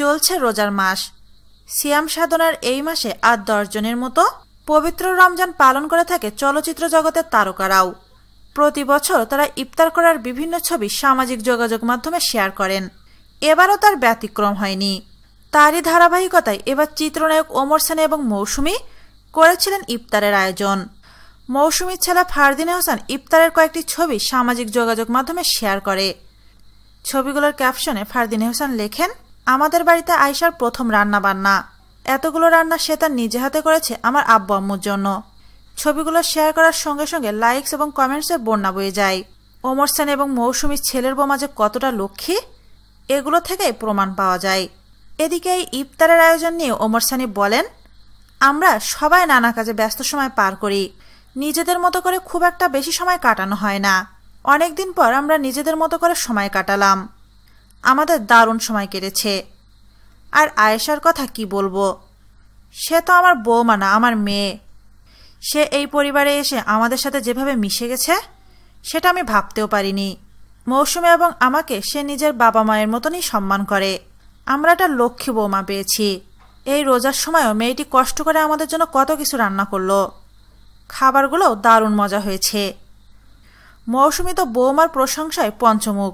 চলছে রোজার মাস সিয়াম সাধনার এই মাসে আর দশজনের মতো পবিত্র রমজান পালন করে থাকে চলচ্চিত্র জগতের তারকারাও প্রতি বছর তারা ইফতার করার বিভিন্ন ছবি সামাজিক যোগাযোগ মাধ্যমে শেয়ার করেন এবারও তার ব্যতিক্রম হয়নি তারই ধারাবাহিকতায় এবার চিত্রনায়ক ওমর সেন এবং মৌসুমি করেছিলেন ইফতারের আয়োজন মৌসুমির ছেলে ফারদিন হোসেন ইফতারের কয়েকটি ছবি সামাজিক যোগাযোগ মাধ্যমে শেয়ার করে ছবিগুলোর ক্যাপশনে ফারদিন হোসেন লেখেন আমাদের বাড়িতে আয়সার প্রথম রান্না বান্না এতগুলো রান্না সে তার নিজে হাতে করেছে আমার আব্বু আম্মুর জন্য ছবিগুলো শেয়ার করার সঙ্গে সঙ্গে লাইকস এবং কমেন্টসে বন্যা বয়ে যায় ওমর সেন এবং মৌসুমীর ছেলের বোমা যে কতটা লক্ষ্মী এগুলো থেকে প্রমাণ পাওয়া যায় এদিকে এই ইফতারের আয়োজন নিয়ে ওমর সানি বলেন আমরা সবাই নানা কাজে ব্যস্ত সময় পার করি নিজেদের মতো করে খুব একটা বেশি সময় কাটানো হয় না অনেকদিন পর আমরা নিজেদের মতো করে সময় কাটালাম আমাদের দারুণ সময় কেটেছে আর আয়েশার কথা কি বলবো সে তো আমার বৌমা না আমার মেয়ে সে এই পরিবারে এসে আমাদের সাথে যেভাবে মিশে গেছে সেটা আমি ভাবতেও পারিনি মৌসুমে এবং আমাকে সে নিজের বাবা মায়ের মতনই সম্মান করে আমরা একটা লক্ষ্মী বৌমা পেয়েছি এই রোজার সময়ও মেয়েটি কষ্ট করে আমাদের জন্য কত কিছু রান্না করলো খাবারগুলো দারুণ মজা হয়েছে মৌসুমি তো বৌমার প্রশংসায় পঞ্চমুখ